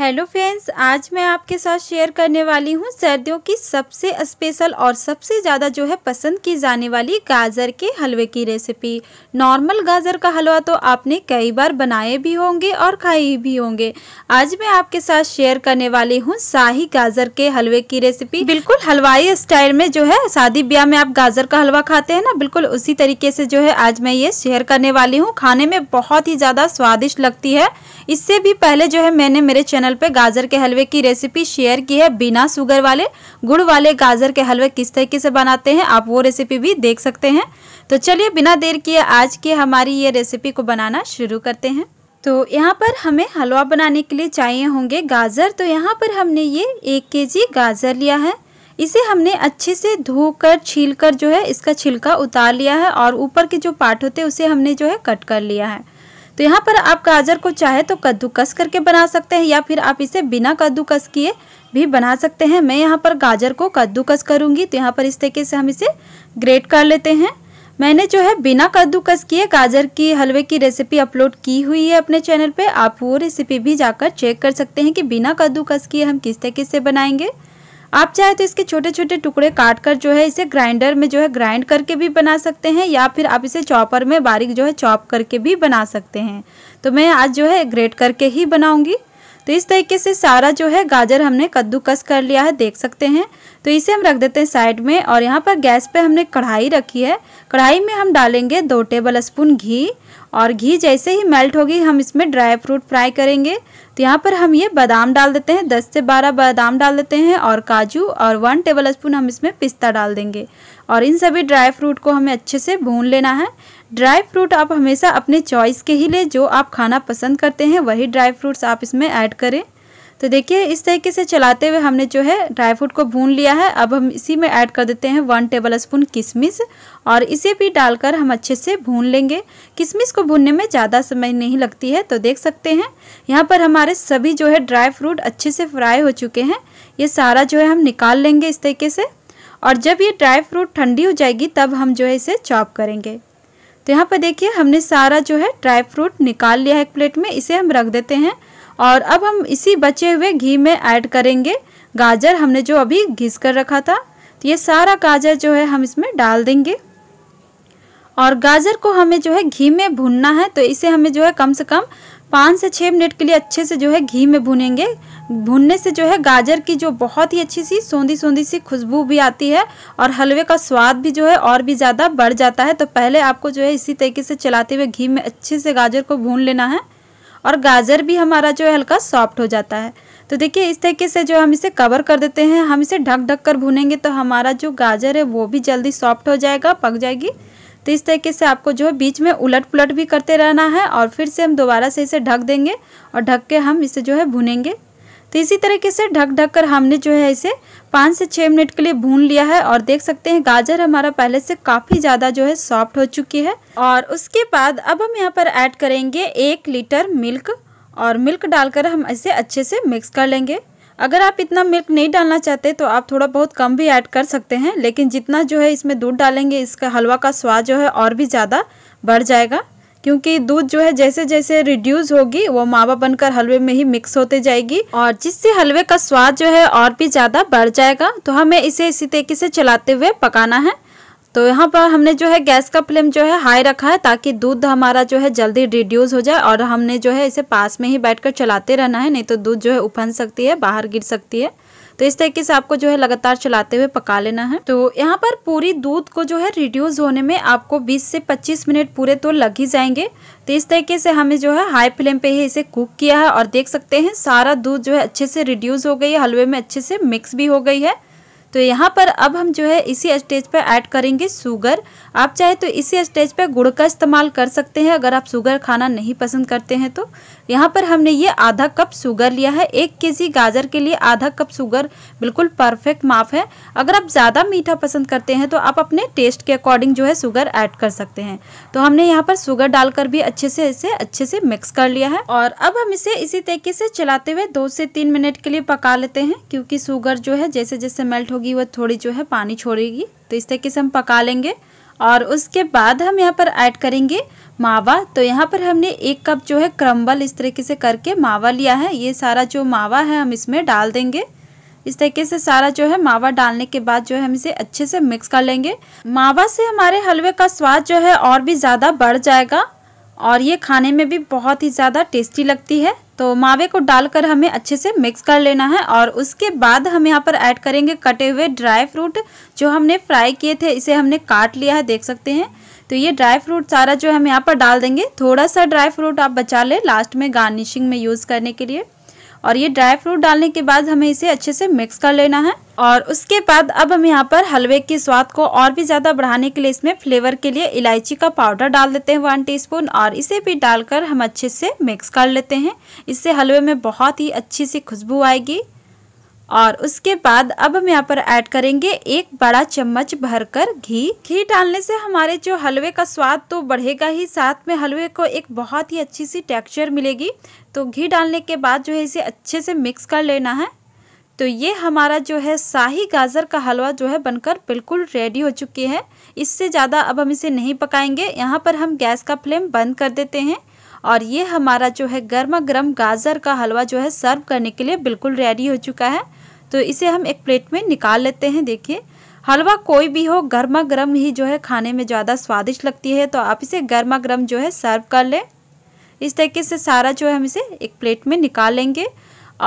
hello friends आज मैं आपके साथ शेयर करने वाली हूँ सर्दियों की सबसे स्पेशल और सबसे ज़्यादा जो है पसंद की जाने वाली गाजर के हलवे की रेसिपी नॉर्मल गाजर का हलवा तो आपने कई बार बनाए भी होंगे और खाए भी होंगे आज मैं आपके साथ शेयर करने वाली हूँ शाही गाजर के हलवे की रेसिपी बिल्कुल हलवाई स्टाइल में जो है शादी ब्याह में आप गाजर का हलवा खाते हैं ना बिल्कुल उसी तरीके से जो है आज मैं ये शेयर करने वाली हूँ खाने में बहुत ही ज़्यादा स्वादिष्ट लगती है इससे भी पहले जो है मैंने मेरे चैनल चैनल पे गाजर के हलवे की रेसिपी शेयर की है बिना शुगर वाले गुड़ वाले गाजर के हलवे किस तरीके से बनाते हैं आप वो रेसिपी भी देख सकते हैं तो चलिए बिना देर किए आज की हमारी ये रेसिपी को बनाना शुरू करते हैं तो यहाँ पर हमें हलवा बनाने के लिए चाहिए होंगे गाजर तो यहाँ पर हमने ये एक के गाजर लिया है इसे हमने अच्छे से धोकर छीलकर जो है इसका छिलका उतार लिया है और ऊपर के जो पार्ट होते हैं उसे हमने जो है कट कर लिया है तो यहाँ पर आप गाजर को चाहे तो कद्दूकस करके बना सकते हैं या फिर आप इसे बिना कद्दूकस किए भी बना सकते हैं मैं यहाँ पर गाजर को कद्दूकस करूँगी तो यहाँ पर इस तरीके से हम इसे ग्रेट कर लेते हैं मैंने जो है बिना कद्दूकस किए गाजर की हलवे की रेसिपी अपलोड की हुई है अपने चैनल पे आप वो रेसिपी भी जाकर चेक कर सकते हैं कि बिना कद्दूकस किए हम किस तरीके से बनाएंगे आप चाहे तो इसके छोटे छोटे टुकड़े काट कर जो है इसे ग्राइंडर में जो है ग्राइंड करके भी बना सकते हैं या फिर आप इसे चॉपर में बारीक जो है चॉप करके भी बना सकते हैं तो मैं आज जो है ग्रेट करके ही बनाऊंगी तो इस तरीके से सारा जो है गाजर हमने कद्दूकस कर लिया है देख सकते हैं तो इसे हम रख देते हैं साइड में और यहाँ पर गैस पे हमने कढ़ाई रखी है कढ़ाई में हम डालेंगे दो टेबल स्पून घी और घी जैसे ही मेल्ट होगी हम इसमें ड्राई फ्रूट फ्राई करेंगे तो यहाँ पर हम ये बादाम डाल देते हैं 10 से 12 बादाम डाल देते हैं और काजू और वन टेबल स्पून हम इसमें पिस्ता डाल देंगे और इन सभी ड्राई फ्रूट को हमें अच्छे से भून लेना है ड्राई फ्रूट आप हमेशा अपने चॉइस के ही लें जो आप खाना पसंद करते हैं वही ड्राई फ्रूट्स आप इसमें ऐड करें तो देखिए इस तरीके से चलाते हुए हमने जो है ड्राई फ्रूट को भून लिया है अब हम इसी में ऐड कर देते हैं वन टेबल स्पून किशमिश और इसे भी डालकर हम अच्छे से भून लेंगे किशमिश को भूनने में ज़्यादा समय नहीं लगती है तो देख सकते हैं यहाँ पर हमारे सभी जो है ड्राई फ्रूट अच्छे से फ्राई हो चुके हैं ये सारा जो है हम निकाल लेंगे इस तरीके से और जब ये ड्राई फ्रूट ठंडी हो जाएगी तब हम जो है इसे चॉप करेंगे तो यहाँ पर देखिए हमने सारा जो है ड्राई फ्रूट निकाल लिया है एक प्लेट में इसे हम रख देते हैं और अब हम इसी बचे हुए घी में ऐड करेंगे गाजर हमने जो अभी घिस कर रखा था तो ये सारा गाजर जो है हम इसमें डाल देंगे और गाजर को हमें जो है घी में भूनना है तो इसे हमें जो है कम से कम पाँच से छः मिनट के लिए अच्छे से जो है घी में भुनेंगे भुनने से जो है गाजर की जो बहुत ही अच्छी सी सोंधी सोंधी सी खुशबू भी आती है और हलवे का स्वाद भी जो है और भी ज़्यादा बढ़ जाता है तो पहले आपको जो है इसी तरीके से चलाते हुए घी में अच्छे से गाजर को भून लेना है और गाजर भी हमारा जो है हल्का सॉफ्ट हो जाता है तो देखिए इस तरीके से जो हम इसे कवर कर देते हैं हम इसे ढक ढक कर भूनेंगे तो हमारा जो गाजर है वो भी जल्दी सॉफ्ट हो जाएगा पक जाएगी तो इस तरीके से आपको जो है बीच में उलट पुलट भी करते रहना है और फिर से हम दोबारा से इसे ढक देंगे और ढक के हम इसे जो है भुनेंगे तो इसी तरीके से ढक ढक कर हमने जो है इसे पाँच से छः मिनट के लिए भून लिया है और देख सकते हैं गाजर हमारा पहले से काफ़ी ज़्यादा जो है सॉफ्ट हो चुकी है और उसके बाद अब हम यहाँ पर ऐड करेंगे एक लीटर मिल्क और मिल्क डालकर हम इसे अच्छे से मिक्स कर लेंगे अगर आप इतना मिल्क नहीं डालना चाहते तो आप थोड़ा बहुत कम भी ऐड कर सकते हैं लेकिन जितना जो है इसमें दूध डालेंगे इसका हलवा का स्वाद जो है और भी ज़्यादा बढ़ जाएगा क्योंकि दूध जो है जैसे जैसे रिड्यूस होगी वो मावा बनकर हलवे में ही मिक्स होते जाएगी और जिससे हलवे का स्वाद जो है और भी ज़्यादा बढ़ जाएगा तो हमें इसे इसी तरीके से चलाते हुए पकाना है तो यहाँ पर हमने जो है गैस का फ्लेम जो है हाई रखा है ताकि दूध हमारा जो है जल्दी रिड्यूस हो जाए और हमने जो है इसे पास में ही बैठकर चलाते रहना है नहीं तो दूध जो है उफन सकती है बाहर गिर सकती है तो इस तरीके से आपको जो है लगातार चलाते हुए पका लेना है तो यहाँ पर पूरी दूध को जो है रिड्यूस होने में आपको बीस से पच्चीस मिनट पूरे तो लग ही जाएंगे तो इस तरीके से हमें जो है हाई फ्लेम पे ही इसे कुक किया है और देख सकते हैं सारा दूध जो है अच्छे से रिड्यूस हो गई है हलवे में अच्छे से मिक्स भी हो गई है तो यहाँ पर अब हम जो है इसी स्टेज पर ऐड करेंगे शुगर आप चाहे तो इसी स्टेज पर गुड़ का इस्तेमाल कर सकते हैं अगर आप शुगर खाना नहीं पसंद करते हैं तो यहाँ पर हमने ये आधा कप शुगर लिया है एक के गाजर के लिए आधा कप शुगर बिल्कुल परफेक्ट माफ है अगर आप ज़्यादा मीठा पसंद करते हैं तो आप अपने टेस्ट के अकॉर्डिंग जो है शुगर ऐड कर सकते हैं तो हमने यहाँ पर शुगर डालकर भी अच्छे से इसे अच्छे से मिक्स कर लिया है और अब हम इसे इसी तरीके से चलाते हुए दो से तीन मिनट के लिए पका लेते हैं क्योंकि शुगर जो है जैसे जैसे मेल्ट होगी होगी वह थोड़ी जो है पानी छोड़ेगी तो इस तरीके से हम पका लेंगे और उसके बाद हम यहाँ पर ऐड करेंगे मावा तो यहाँ पर हमने एक कप जो है क्रम्बल इस तरीके से करके मावा लिया है ये सारा जो मावा है हम इसमें डाल देंगे इस तरीके से सारा जो है मावा डालने के बाद जो है हम इसे अच्छे से मिक्स कर लेंगे मावा से हमारे हलवे का स्वाद जो है और भी ज़्यादा बढ़ जाएगा और ये खाने में भी बहुत ही ज़्यादा टेस्टी लगती है तो मावे को डालकर हमें अच्छे से मिक्स कर लेना है और उसके बाद हम यहाँ पर ऐड करेंगे कटे हुए ड्राई फ्रूट जो हमने फ्राई किए थे इसे हमने काट लिया है देख सकते हैं तो ये ड्राई फ्रूट सारा जो हम यहाँ पर डाल देंगे थोड़ा सा ड्राई फ्रूट आप बचा लें लास्ट में गार्निशिंग में यूज़ करने के लिए और ये ड्राई फ्रूट डालने के बाद हमें इसे अच्छे से मिक्स कर लेना है और उसके बाद अब हम यहाँ पर हलवे के स्वाद को और भी ज़्यादा बढ़ाने के लिए इसमें फ्लेवर के लिए इलायची का पाउडर डाल देते हैं वन टीस्पून और इसे भी डालकर हम अच्छे से मिक्स कर लेते हैं इससे हलवे में बहुत ही अच्छी सी खुशबू आएगी और उसके बाद अब हम यहाँ पर ऐड करेंगे एक बड़ा चम्मच भरकर घी घी डालने से हमारे जो हलवे का स्वाद तो बढ़ेगा ही साथ में हलवे को एक बहुत ही अच्छी सी टेक्सचर मिलेगी तो घी डालने के बाद जो है इसे अच्छे से मिक्स कर लेना है तो ये हमारा जो है शाही गाजर का हलवा जो है बनकर बिल्कुल रेडी हो चुकी है इससे ज़्यादा अब हम इसे नहीं पकाएंगे यहाँ पर हम गैस का फ्लेम बंद कर देते हैं और ये हमारा जो है गर्मा गर्म गाजर का हलवा जो है सर्व करने के लिए बिल्कुल रेडी हो चुका है तो इसे हम एक प्लेट में निकाल लेते हैं देखिए हलवा कोई भी हो गर्मा गर्म ही जो है खाने में ज़्यादा स्वादिष्ट लगती है तो आप इसे गर्मा गर्म जो है सर्व कर लें इस तरीके से सारा जो है हम इसे एक प्लेट में निकाल लेंगे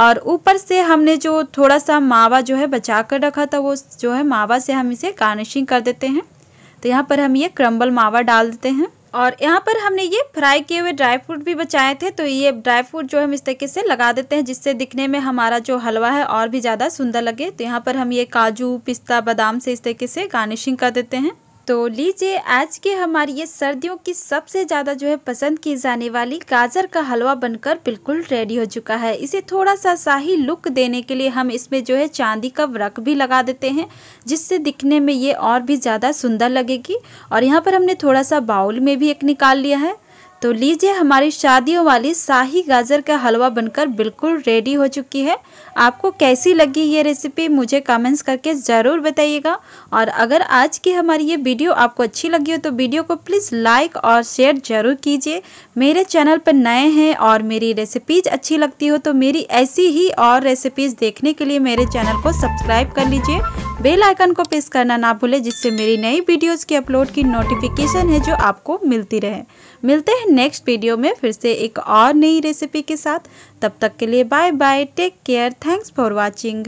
और ऊपर से हमने जो थोड़ा सा मावा जो है बचा कर रखा था वो जो है मावा से हम इसे गार्निशिंग कर देते हैं तो यहाँ पर हम ये क्रम्बल मावा डाल देते हैं और यहाँ पर हमने ये फ्राई किए हुए ड्राई फ्रूट भी बचाए थे तो ये ड्राई फ्रूट जो हम इस तरीके से लगा देते हैं जिससे दिखने में हमारा जो हलवा है और भी ज़्यादा सुंदर लगे तो यहाँ पर हम ये काजू पिस्ता बादाम से इस तरीके से गार्निशिंग कर देते हैं तो लीजिए आज के हमारी ये सर्दियों की सबसे ज़्यादा जो है पसंद की जाने वाली गाजर का हलवा बनकर बिल्कुल रेडी हो चुका है इसे थोड़ा सा शाही लुक देने के लिए हम इसमें जो है चांदी का व्रक भी लगा देते हैं जिससे दिखने में ये और भी ज़्यादा सुंदर लगेगी और यहाँ पर हमने थोड़ा सा बाउल में भी एक निकाल लिया है तो लीजिए हमारी शादियों वाली शाही गाजर का हलवा बनकर बिल्कुल रेडी हो चुकी है आपको कैसी लगी ये रेसिपी मुझे कमेंट्स करके ज़रूर बताइएगा और अगर आज की हमारी ये वीडियो आपको अच्छी लगी हो तो वीडियो को प्लीज़ लाइक और शेयर ज़रूर कीजिए मेरे चैनल पर नए हैं और मेरी रेसिपीज़ अच्छी लगती हो तो मेरी ऐसी ही और रेसिपीज़ देखने के लिए मेरे चैनल को सब्सक्राइब कर लीजिए बेल आइकन को प्रेस करना ना भूलें जिससे मेरी नई वीडियोस की अपलोड की नोटिफिकेशन है जो आपको मिलती रहे मिलते हैं नेक्स्ट वीडियो में फिर से एक और नई रेसिपी के साथ तब तक के लिए bye bye take care thanks for watching